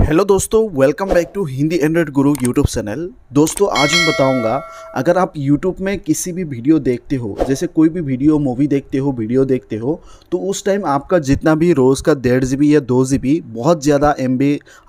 hello दोस्तों welcome back to Hindi android Guru YouTube channel दोस्तों आज मैं बताऊंगा अगर आप यूट्यूब में किसी भी वीडियो देखते हो जैसे कोई भी वीडियो मूवी देखते हो वीडियो देखते हो तो उस टाइम आपका जितना भी रोज़ का डेढ़ जी या दो जी बहुत ज़्यादा एम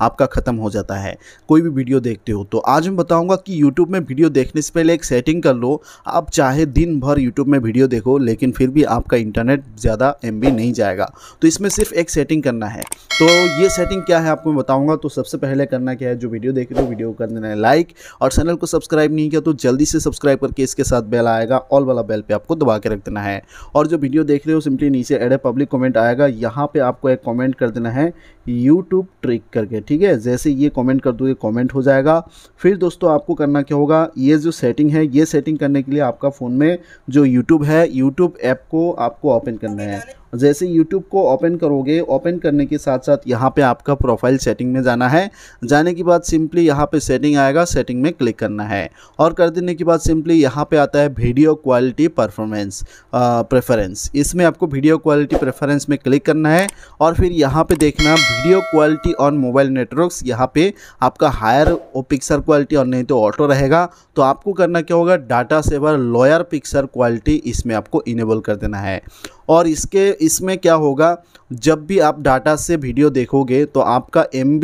आपका ख़त्म हो जाता है कोई भी वीडियो देखते हो तो आज मैं बताऊँगा कि यूट्यूब में वीडियो देखने से पहले एक सेटिंग कर लो आप चाहे दिन भर यूट्यूब में वीडियो देखो लेकिन फिर भी आपका इंटरनेट ज़्यादा एम नहीं जाएगा तो इसमें सिर्फ एक सेटिंग करना है तो ये सेटिंग क्या है आपको मैं बताऊँगा हूँ तो सबसे पहले करना क्या है जो वीडियो देख रहे हो वीडियो कर देना है लाइक और चैनल को सब्सक्राइब नहीं किया तो जल्दी से सब्सक्राइब करके इसके साथ बेल आएगा ऑल वाला बेल पर आपको दबा के रख देना है और जो वीडियो देख रहे हो सिंपली नीचे एड ए पब्लिक कॉमेंट आएगा यहाँ पर आपको एक कॉमेंट कर देना है यूट्यूब ट्रिक करके ठीक है जैसे ये कॉमेंट कर दोगे कॉमेंट हो जाएगा फिर दोस्तों आपको करना क्या होगा ये जो सेटिंग है ये सेटिंग करने के लिए आपका फ़ोन में जो यूट्यूब है यूट्यूब ऐप को आपको ओपन करना है जैसे यूट्यूब को ओपन करोगे ओपन करने के साथ साथ यहाँ पे आपका प्रोफाइल सेटिंग में जाना है जाने के बाद सिंपली यहाँ पे सेटिंग आएगा सेटिंग में क्लिक करना है और कर देने के बाद सिंपली यहाँ पे आता है वीडियो क्वालिटी परफॉर्मेंस प्रेफरेंस इसमें आपको वीडियो क्वालिटी प्रेफरेंस में क्लिक करना है और फिर यहाँ पर देखना video quality on mobile networks यहाँ पर आपका हायर पिक्सर क्वालिटी और नहीं तो ऑटो रहेगा तो आपको करना क्या होगा data saver lower picture quality इसमें आपको इनेबल कर देना है और इसके इसमें क्या होगा जब भी आप डाटा से वीडियो देखोगे तो आपका एम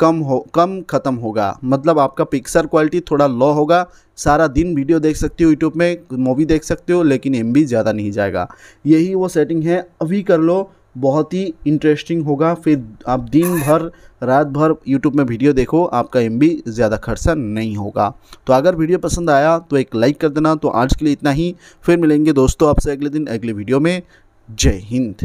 कम हो कम ख़त्म होगा मतलब आपका पिक्सर क्वालिटी थोड़ा लो होगा सारा दिन वीडियो देख सकते हो यूट्यूब में मूवी देख सकते हो लेकिन एम ज़्यादा नहीं जाएगा यही वो सेटिंग है अभी कर लो बहुत ही इंटरेस्टिंग होगा फिर आप दिन भर रात भर यूट्यूब में वीडियो देखो आपका एम ज़्यादा खर्चा नहीं होगा तो अगर वीडियो पसंद आया तो एक लाइक कर देना तो आज के लिए इतना ही फिर मिलेंगे दोस्तों आपसे अगले दिन अगले वीडियो में Jai Hind